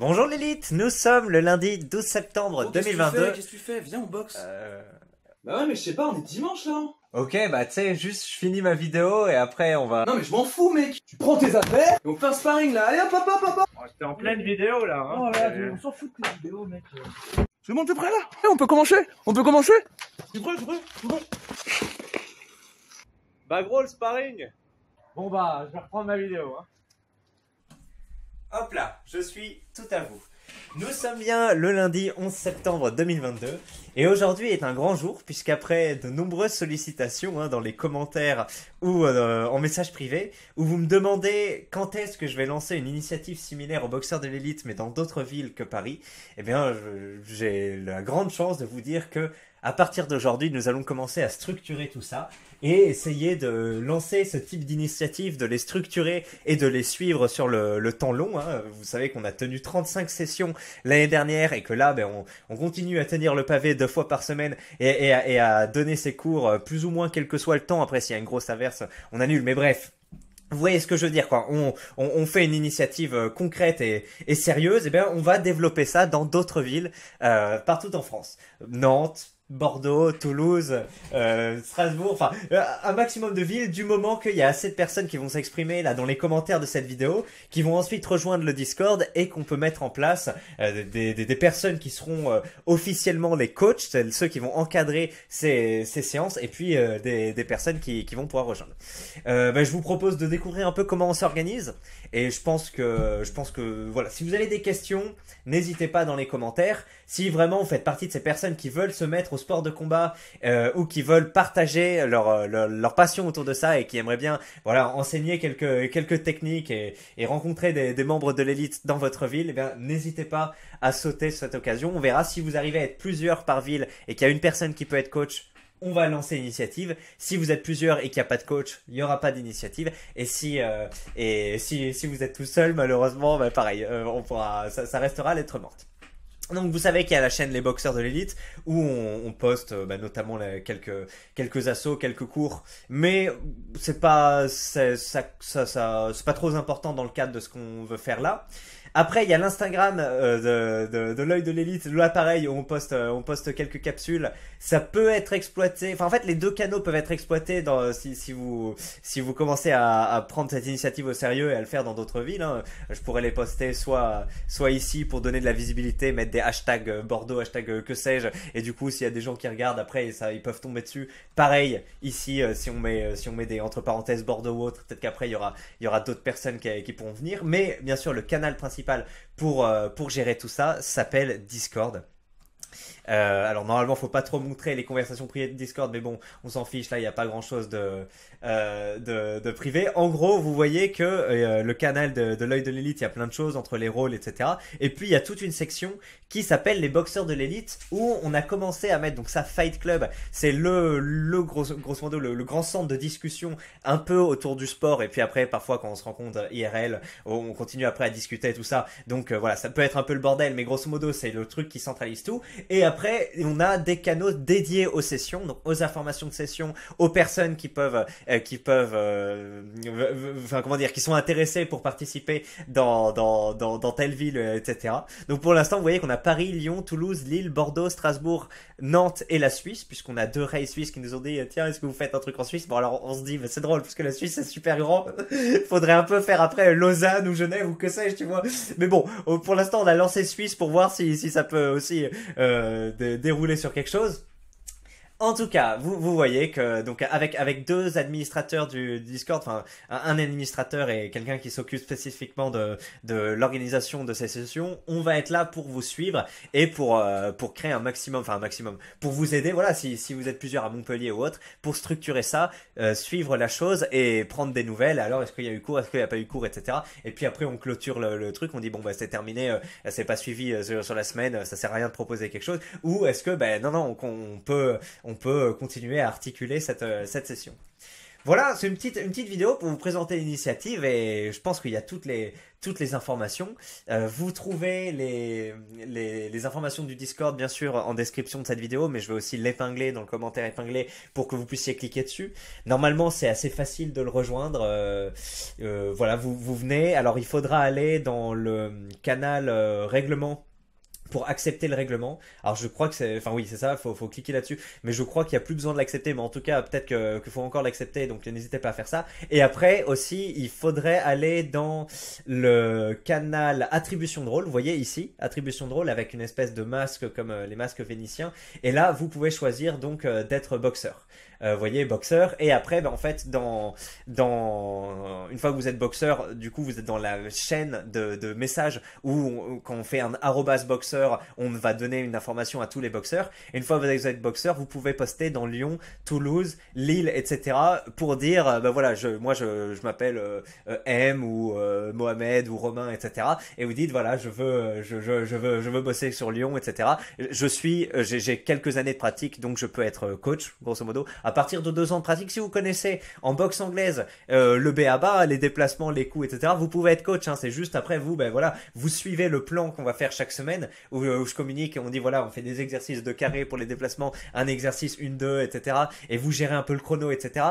Bonjour l'élite, nous sommes le lundi 12 septembre 2022. Qu'est-ce que tu fais Viens, on boxe. Euh. Bah ouais, mais je sais pas, on est dimanche là. Hein. Ok, bah tu sais, juste je finis ma vidéo et après on va. Non mais je m'en fous, mec. Tu prends tes affaires et on fait un sparring là. Allez, hop, hop, hop, hop. Oh, j'étais en pleine vidéo là. Hein. Oh là, on s'en fout de la vidéo, mec. le monde t'es prêt là eh, On peut commencer On peut commencer T'es prêt, t'es prêt Bah gros, le sparring. Bon bah, je vais reprendre ma vidéo. Hein. Hop là, je suis tout à vous. Nous sommes bien le lundi 11 septembre 2022 et aujourd'hui est un grand jour puisqu'après de nombreuses sollicitations hein, dans les commentaires ou euh, en message privé où vous me demandez quand est-ce que je vais lancer une initiative similaire aux boxeurs de l'élite mais dans d'autres villes que Paris, eh bien j'ai la grande chance de vous dire que à partir d'aujourd'hui, nous allons commencer à structurer tout ça et essayer de lancer ce type d'initiative, de les structurer et de les suivre sur le, le temps long. Hein. Vous savez qu'on a tenu 35 sessions l'année dernière et que là, ben, on, continue à tenir le pavé deux fois par semaine et, à, donner ses cours euh, plus ou moins quel que soit le temps. Après, s'il y a une grosse averse, on annule. Mais bref, vous voyez ce que je veux dire, quoi. On, on, fait une initiative euh, concrète et, sérieuse, et bien on va développer ça dans d'autres villes euh, partout en France. Nantes, Bordeaux, Toulouse, euh, Strasbourg, enfin euh, un maximum de villes du moment qu'il y a assez de personnes qui vont s'exprimer là dans les commentaires de cette vidéo, qui vont ensuite rejoindre le Discord et qu'on peut mettre en place euh, des, des, personnes qui seront officiellement les coachs, ceux qui vont encadrer ces, ces séances et puis des, des, personnes qui, qui, vont pouvoir rejoindre. Bah, je vous propose de découvrir un peu comment on s'organise et je pense que je pense que voilà, si vous avez des questions, n'hésitez pas dans les commentaires. Si vraiment vous faites partie de ces personnes qui veulent se mettre au sport de combat euh, ou qui veulent partager euh, leur, passion autour de ça et qui aimeraient bien voilà enseigner quelques quelques techniques et, rencontrer des, membres de l'élite dans votre ville, eh n'hésitez pas à sauter sur cette occasion. On verra si vous arrivez à être plusieurs par ville et qu'il y a une personne qui peut être coach on va lancer l'initiative. Si vous êtes plusieurs et qu'il n'y a pas de coach, il n'y aura pas d'initiative. Et si euh, et si, vous êtes tout seul, malheureusement, bah, pareil, on pourra, ça, ça restera lettre morte. Donc vous savez qu'il y a la chaîne Les Boxeurs de l'élite où on, poste euh, bah, notamment quelques quelques assauts, quelques cours, mais c'est pas c'est pas trop important dans le cadre de ce qu'on veut faire là. Après, il y a l'Instagram euh, de, de, de l'œil de l'élite. Là, pareil, on poste, euh, on poste quelques capsules. Ça peut être exploité. Enfin, en fait, les deux canaux peuvent être exploités dans, si, si vous, si vous commencez à, prendre cette initiative au sérieux et à le faire dans d'autres villes. Hein, je pourrais les poster soit, soit ici pour donner de la visibilité, mettre des hashtags euh, Bordeaux, hashtag que sais-je. Et du coup, s'il y a des gens qui regardent après, ça, ils peuvent tomber dessus. Pareil, ici, si on met, si on met des entre parenthèses Bordeaux ou autre, peut-être qu'après, il y aura, il y aura d'autres personnes qui, qui pourront venir. Mais bien sûr, le canal principal pour, euh, pour gérer tout ça s'appelle Discord. Euh, alors normalement, faut pas trop montrer les conversations privées de Discord, mais bon, on s'en fiche. Là, il n'y a pas grand-chose de, euh, de, de privé. En gros, vous voyez que euh, le canal de, de l'œil de l'élite, il y a plein de choses entre les rôles, etc. Et puis il y a toute une section qui s'appelle les boxeurs de l'élite, où on a commencé à mettre donc ça Fight Club. C'est le le gros grosso modo le, grand centre de discussion un peu autour du sport. Et puis après, parfois quand on se rencontre IRL, on continue après à discuter tout ça. Donc voilà, ça peut être un peu le bordel, mais grosso modo, c'est le truc qui centralise tout. Et après après, on a des canaux dédiés aux sessions, donc aux informations de session, aux personnes qui peuvent, euh, qui peuvent, euh, enfin comment dire, qui sont intéressées pour participer dans dans dans, dans telle ville, euh, etc. Donc pour l'instant, vous voyez qu'on a Paris, Lyon, Toulouse, Lille, Bordeaux, Strasbourg, Nantes et la Suisse, puisqu'on a deux rails suisses qui nous ont dit tiens est-ce que vous faites un truc en Suisse Bon alors on se dit c'est drôle parce que la Suisse c'est super grand, faudrait un peu faire après Lausanne ou Genève ou que sais-je, tu vois. Mais bon, pour l'instant on a lancé Suisse pour voir si si ça peut aussi euh, de dérouler sur quelque chose. En tout cas, vous, vous voyez que donc avec avec deux administrateurs du Discord, enfin un, administrateur et quelqu'un qui s'occupe spécifiquement de de l'organisation de ces sessions, on va être là pour vous suivre et pour euh, pour créer un maximum, enfin un maximum, pour vous aider. Voilà, si si vous êtes plusieurs à Montpellier ou autre, pour structurer ça, euh, suivre la chose et prendre des nouvelles. Alors est-ce qu'il y a eu cours, est-ce qu'il n'y a pas eu cours, etc. Et puis après on clôture le, truc, on dit bon bah c'est terminé, euh, c'est pas suivi euh, sur, la semaine, ça sert à rien de proposer quelque chose. Ou est-ce que ben non non qu'on peut on peut euh, continuer à articuler cette, euh, cette session. Voilà, c'est une petite, une petite vidéo pour vous présenter l'initiative et je pense qu'il y a toutes les, toutes les informations. Euh, vous trouvez les, les, informations du Discord bien sûr en description de cette vidéo, mais je vais aussi l'épingler dans le commentaire épinglé pour que vous puissiez cliquer dessus. Normalement c'est assez facile de le rejoindre. voilà, vous, vous venez. Alors il faudra aller dans le canal règlement pour accepter le règlement. Alors je crois que c'est, enfin oui c'est ça, faut, faut cliquer là-dessus. Mais je crois qu'il n'y a plus besoin de l'accepter, mais en tout cas peut-être que qu'il faut encore l'accepter, donc n'hésitez pas à faire ça. Et après aussi, il faudrait aller dans le canal attribution de rôle. Vous voyez ici, attribution de rôle avec une espèce de masque comme euh, les masques vénitiens. Et là, vous pouvez choisir donc euh, d'être boxeur. Euh, vous voyez, boxeur. Et après, ben en fait, dans, dans, une fois que vous êtes boxeur, du coup, vous êtes dans la chaîne de, de messages où, quand on fait un arrobas boxeur, on va donner une information à tous les boxeurs. Et une fois que vous êtes boxeur, vous pouvez poster dans Lyon, Toulouse, Lille, etc. pour dire, euh, ben voilà, je, moi, je, je m'appelle euh, M ou Mohamed ou Romain, etc. Et vous dites, voilà, je veux, je, je, veux, je veux bosser sur Lyon, etc. Je suis, j'ai quelques années de pratique, donc je peux être coach, grosso modo à partir de deux ans de pratique, si vous connaissez en boxe anglaise b euh, le BABA, les déplacements, les coups, etc., vous pouvez être coach. Hein, c'est juste après vous, ben voilà, vous suivez le plan qu'on va faire chaque semaine où, euh, où, je communique et on dit voilà, on fait des exercices de carré pour les déplacements, un exercice une deux, etc. Et vous gérez un peu le chrono, etc.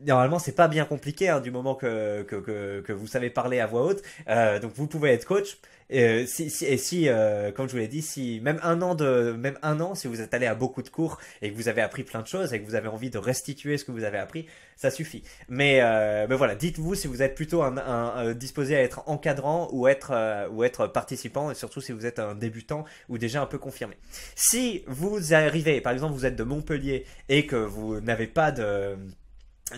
Normalement, c'est pas bien compliqué hein, du moment que, que, que, que, vous savez parler à voix haute. Euh, donc, vous pouvez être coach. Et euh, si, si, et si euh, comme je vous l'ai dit, si même un an de, même un an, si vous êtes allé à beaucoup de cours et que vous avez appris plein de choses et que vous avez envie de restituer ce que vous avez appris, ça suffit. Mais, euh, mais voilà, dites-vous si vous êtes plutôt un, un, euh, disposé à être encadrant ou être euh, ou être participant, et surtout si vous êtes un débutant ou déjà un peu confirmé. Si vous arrivez, par exemple, vous êtes de Montpellier et que vous n'avez pas de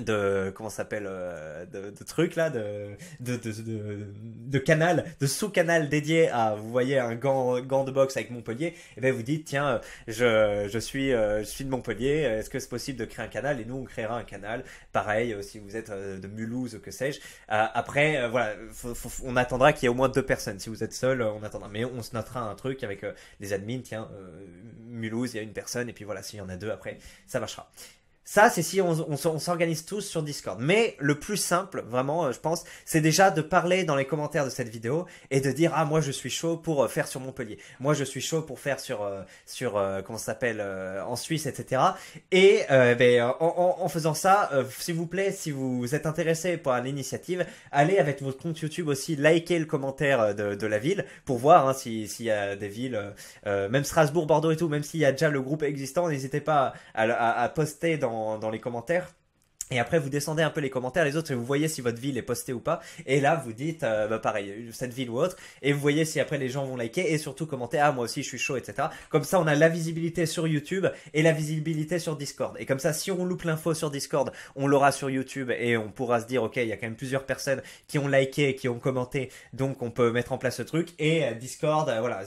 de comment s'appelle euh, de, de trucs là de de, de de, canal de sous canal dédié à vous voyez un gant gant de boxe avec Montpellier et eh ben vous dites tiens je je suis euh, je suis de Montpellier est-ce que c'est possible de créer un canal et nous on créera un canal pareil euh, si vous êtes de Mulhouse ou que sais-je après voilà on attendra qu'il y ait au moins deux personnes si vous êtes seul on attendra mais on se notera un truc avec les admins tiens Mulhouse il y a une personne et puis voilà s'il y en a deux après ça marchera ça, c'est si on, s'organise tous sur Discord. Mais le plus simple, vraiment, euh, je pense, c'est déjà de parler dans les commentaires de cette vidéo et de dire ah moi je suis chaud pour euh, faire sur Montpellier, moi je suis chaud pour faire sur euh, sur comment ça s'appelle en Suisse, etc. Et ben, en, en, faisant ça, s'il vous plaît, si vous êtes intéressé par l'initiative, allez avec votre compte YouTube aussi likez le commentaire de, de la ville pour voir hein, s'il y a des villes, même Strasbourg, Bordeaux et tout, même s'il y a déjà le groupe existant, n'hésitez pas à, à poster dans dans les commentaires et après, vous descendez un peu les commentaires, les autres, et vous voyez si votre ville est postée ou pas. Et là, vous dites, euh, bah pareil, cette ville ou autre. Et vous voyez si après les gens vont liker et surtout commenter, ah moi aussi je suis chaud, etc. Comme ça, on a la visibilité sur YouTube et la visibilité sur Discord. Et comme ça, si on loupe l'info sur Discord, on l'aura sur YouTube et on pourra se dire, ok, il y a quand même plusieurs personnes qui ont liké, qui ont commenté, donc on peut mettre en place ce truc. Et euh, Discord, euh, voilà,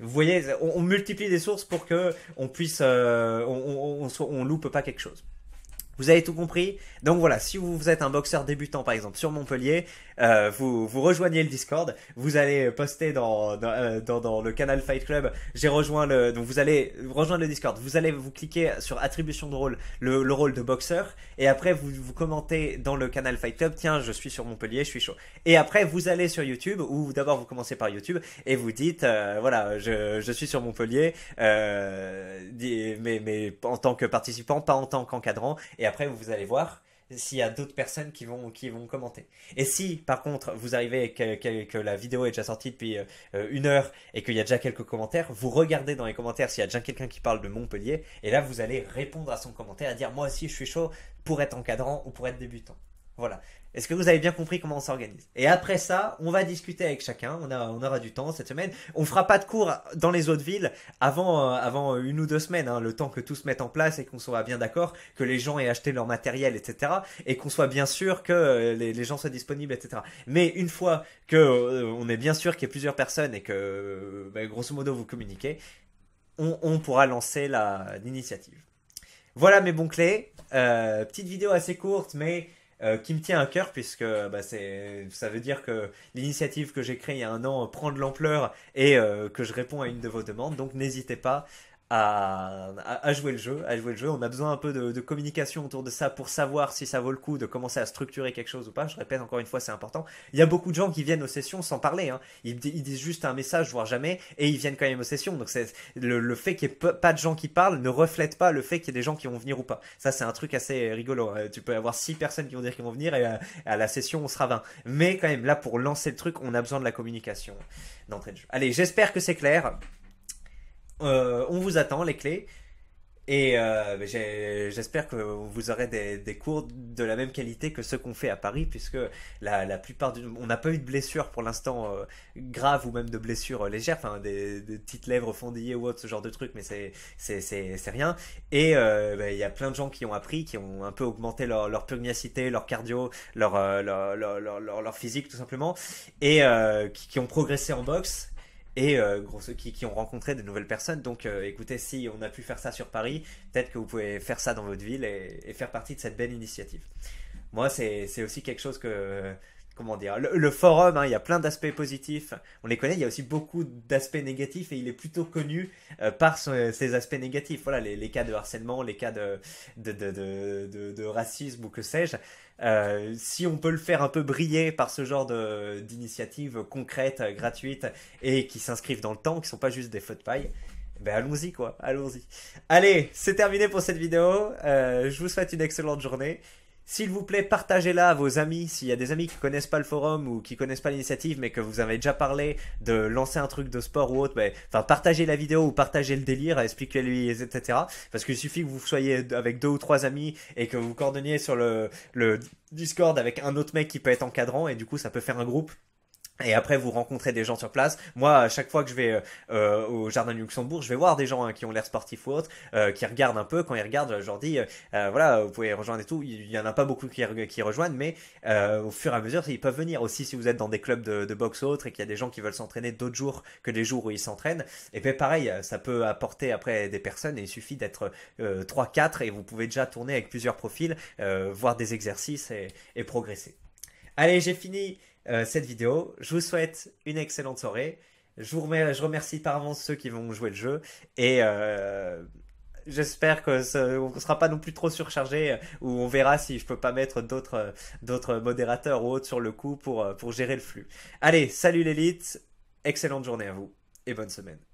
vous voyez, on, multiplie des sources pour que on puisse, on, on loupe pas quelque chose. Vous avez tout compris Donc voilà, si vous êtes un boxeur débutant par exemple sur Montpellier, euh, vous, vous rejoignez le Discord, vous allez poster dans, euh, dans, dans, le canal Fight Club, j'ai rejoint le... Donc vous allez rejoindre le Discord, vous allez vous cliquer sur attribution de rôle, le, le rôle de boxeur, et après vous, vous commentez dans le canal Fight Club, tiens je suis sur Montpellier, je suis chaud. Et après vous allez sur YouTube, ou d'abord vous commencez par YouTube, et vous dites, euh, voilà, je, je suis sur Montpellier, mais, mais en tant que participant, pas en tant qu'encadrant et après vous allez voir s'il y a d'autres personnes qui vont, qui vont commenter. Et si, par contre, vous arrivez que, que, la vidéo est déjà sortie depuis euh, une heure et qu'il y a déjà quelques commentaires, vous regardez dans les commentaires s'il y a déjà quelqu'un qui parle de Montpellier, et là, vous allez répondre à son commentaire, à dire moi aussi je suis chaud pour être encadrant ou pour être débutant. Voilà. Est-ce que vous avez bien compris comment on s'organise Et après ça, on va discuter avec chacun. On, on aura du temps cette semaine. On fera pas de cours dans les autres villes avant, euh, avant une ou deux semaines, hein, le temps que tout se mette en place et qu'on soit bien d'accord, que les gens aient acheté leur matériel, etc. Et qu'on soit bien sûr que euh, les, gens soient disponibles, etc. Mais une fois que euh, on est bien sûr qu'il y a plusieurs personnes et que, bah, grosso modo, vous communiquez, on, on pourra lancer l'initiative. Voilà mes bons clés. petite vidéo assez courte, mais euh, qui me tient à cœur puisque bah, ça veut dire que l'initiative que j'ai créée il y a un an prend de l'ampleur et euh, que je réponds à une de vos demandes. Donc n'hésitez pas à, jouer le jeu, à jouer le jeu. On a besoin un peu de, communication autour de ça pour savoir si ça vaut le coup de commencer à structurer quelque chose ou pas. Je répète encore une fois, c'est important. Il y a beaucoup de gens qui viennent aux sessions sans parler. Hein. Ils, disent juste un message, voire jamais, et ils viennent quand même aux sessions. Donc c'est le, fait qu'il n'y ait pas de gens qui parlent ne reflète pas le fait qu'il y ait des gens qui vont venir ou pas. Ça c'est un truc assez rigolo. Hein. Tu peux avoir six personnes qui vont dire qu'ils vont venir et euh, à, la session on sera 20. Mais quand même là pour lancer le truc, on a besoin de la communication d'entrée de jeu. Allez, j'espère que c'est clair. Euh, on vous attend, les clés. Et euh, ben, j'espère que vous aurez des, cours de la même qualité que ceux qu'on fait à Paris, puisque la, plupart du... On n'a pas eu de blessures pour l'instant euh, graves ou même de blessures légères, enfin des, petites lèvres fondillées ou autre, ce genre de truc, mais c'est rien. Et ben, il y a plein de gens qui ont appris, qui ont un peu augmenté leur, leur pugnacité, leur cardio, leur leur, physique tout simplement, et qui ont progressé en boxe, et euh, qui, ont rencontré de nouvelles personnes. Donc euh, écoutez, si on a pu faire ça sur Paris, peut-être que vous pouvez faire ça dans votre ville et, et, faire partie de cette belle initiative. Moi, c'est aussi quelque chose que comment dire, le, forum, hein, il y a plein d'aspects positifs, on les connaît, il y a aussi beaucoup d'aspects négatifs et il est plutôt connu euh, par ses aspects négatifs. Voilà, les, cas de harcèlement, les cas de, de, racisme ou que sais-je. Euh, si on peut le faire un peu briller par ce genre d'initiatives concrètes, gratuites et qui s'inscrivent dans le temps, qui ne sont pas juste des feux de paille, eh ben allons-y quoi, allons-y. Allez, c'est terminé pour cette vidéo, euh, je vous souhaite une excellente journée. S'il vous plaît, partagez-la à vos amis. S'il y a des amis qui connaissent pas le forum ou qui connaissent pas l'initiative, mais que vous avez déjà parlé de lancer un truc de sport ou autre, ben, enfin partagez la vidéo ou partagez le délire, expliquez-lui, etc. Parce qu'il suffit que vous soyez avec deux ou trois amis et que vous coordonniez sur le, le Discord avec un autre mec qui peut être encadrant et du coup ça peut faire un groupe et après, vous rencontrez des gens sur place. Moi, à chaque fois que je vais euh, euh, au Jardin du Luxembourg, je vais voir des gens hein, qui ont l'air sportifs ou autres, euh, qui regardent un peu. Quand ils regardent, je leur dis, voilà, vous pouvez rejoindre et tout. Il y en a pas beaucoup qui, rejoignent, mais au fur et à mesure, ils peuvent venir. Aussi, si vous êtes dans des clubs de, boxe ou autres et qu'il y a des gens qui veulent s'entraîner d'autres jours que les jours où ils s'entraînent, et eh bien pareil, ça peut apporter après des personnes. Et il suffit d'être 3-4 et vous pouvez déjà tourner avec plusieurs profils, voir des exercices et progresser. Allez, j'ai fini euh, cette vidéo. Je vous souhaite une excellente soirée. Je, vous remercie, par avance ceux qui vont jouer le jeu. Et euh, j'espère qu'on ne sera pas non plus trop surchargé euh, ou on verra si je peux pas mettre d'autres, euh, modérateurs ou autres sur le coup pour, pour gérer le flux. Allez, salut l'élite. Excellente journée à vous et bonne semaine.